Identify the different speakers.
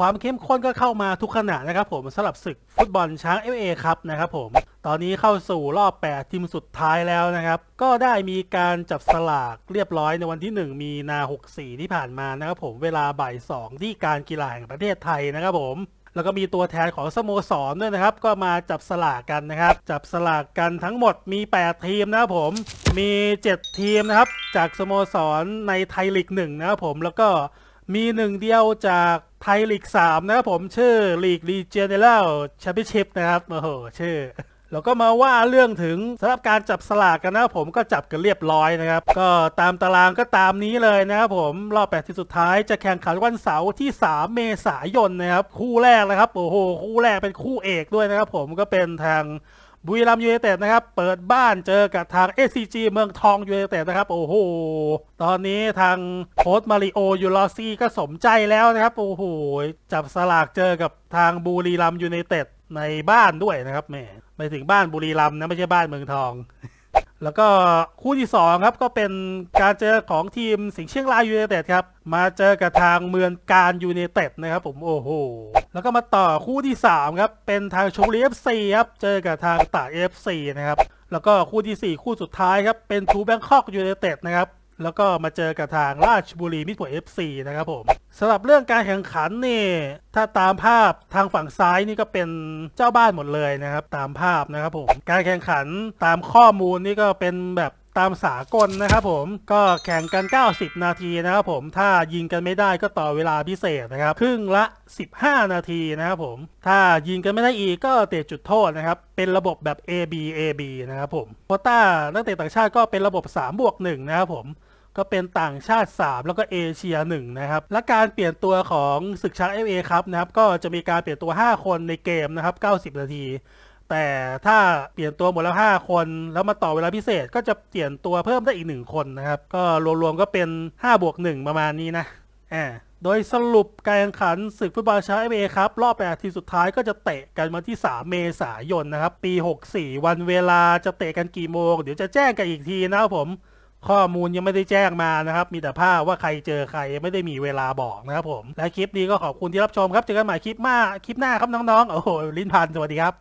Speaker 1: ความเข้มข้นก็เข้ามาทุกขณะนะครับ ผมสำหรับศึกฟุตบอลช้างเอฟเอครับนะครับผมตอนนี้เข้าสู่รอบ 8 ทีมสุดท้ายแล้วนะครับ ก็ได้มีการจับสลากเรียบร้อยในวันที่ 1 มีนา64 ที่ผ่านมานะครับ ผมเวลาบ่าย2ที่การกีฬาแห่งประเทศไทยนะครับผมแล้วก็มีตัวแทนของสโมสรด้วยนะครับ ก็มาจับสลากกันนะครับ จับสลากกันทั้งหมดมี 8 ทีมนะครับผมมี 7 ทีมนะครับจากสโมสรในไทยลีกหนึ่งนะครับผมแล้วก็มีหนึ่งเดียวจากไทยลีกสามนะครับผม ชื่อลีกรีเจเนล่าแชมเปี้ยนชิพนะครับโอ้โหชื่อแล้วก็มาว่าเรื่องถึงสำหรับการจับสลากกันนะครับผมก็จับกันเรียบร้อยนะครับ ก็ตามตารางก็ตามนี้เลยนะครับผม รอบแปดทีสุดท้ายจะแข่งขันวันเสาร์ที่ 3 เมษายนนะครับ คู่แรกนะครับโอ้โห คู่แรกเป็นคู่เอกด้วยนะครับผมก็เป็นทางบุรีรัมยูเนเต็ดนะครับ เปิดบ้านเจอกับทาง SCG เมืองทองยูเนเต็ดนะครับโอ้โห ตอนนี้ทางโค้ชมาริโอยูลอซีก็สมใจแล้วนะครับ โอ้โห จับสลากเจอกับทางบุรีรัมยูเนเต็ดในบ้านด้วยนะครับแม่ไปถึงบ้านบุรีรัมนะไม่ใช่บ้านเมืองทองแล้วก็คู่ที่2ครับก็เป็นการเจอของทีมสิงห์เชียงรายยูเนเต็ดครับมาเจอกับทางเมืองการยูเนเต็ดนะครับผมโอ้โหแล้วก็มาต่อคู่ที่3ครับเป็นทางชมบุรีเอฟซีครับเจอกับทางตากเอฟซีนะครับแล้วก็คู่ที่ 4 คู่สุดท้ายครับเป็นทูแบงคอกยูเนเต็ดนะครับแล้วก็มาเจอกับทางราชบุรีมิตรผลเอฟซีนะครับผมสำหรับเรื่องการแข่งขันนี่ถ้าตามภาพทางฝั่งซ้ายนี่ก็เป็นเจ้าบ้านหมดเลยนะครับ ตามภาพนะครับผม การแข่งขันตามข้อมูลนี่ก็เป็นแบบตามสากลนะครับผมก็แข่งกัน 90 นาทีนะครับผมถ้ายิงกันไม่ได้ก็ต่อเวลาพิเศษนะครับ ครึ่งละ 15 นาทีนะครับผมถ้ายิงกันไม่ได้อีกก็เตะจุดโทษนะครับ เป็นระบบแบบ AB AB นะครับผมโคต้านักเตะต่างชาติก็เป็นระบบ 3 บวก1นะครับผมก็เป็นต่างชาติ 3 แล้วก็เอเชีย 1 นะครับและการเปลี่ยนตัวของศึกช้างเอฟเอครับนะครับ ก็จะมีการเปลี่ยนตัว 5 คนในเกมนะครับ 90 นาทีแต่ถ้าเปลี่ยนตัวหมดแล้ว 5 คน แล้วมาต่อเวลาพิเศษ ก็จะเปลี่ยนตัวเพิ่มได้อีก 1 คนนะครับ ก็รวมๆก็เป็น 5 บวก1ประมาณนี้นะอ่าโดยสรุปการแข่งขันศึกฟุตบอลชาเอเอครับรอบ8ทีมสุดท้ายก็จะเตะกันวันที่ 3 เมษายนนะครับ ปี 64 วันเวลาจะเตะกันกี่โมง เดี๋ยวจะแจ้งกันอีกทีนะครับผมข้อมูลยังไม่ได้แจ้งมานะครับมีแต่ภาพว่าใครเจอใครไม่ได้มีเวลาบอกนะครับผมและคลิปนี้ก็ขอบคุณที่รับชมครับเจอกันใหม่คลิปหน้าคลิปหน้าครับน้องๆโอ้โหลิ้นพันสวัสดีครับ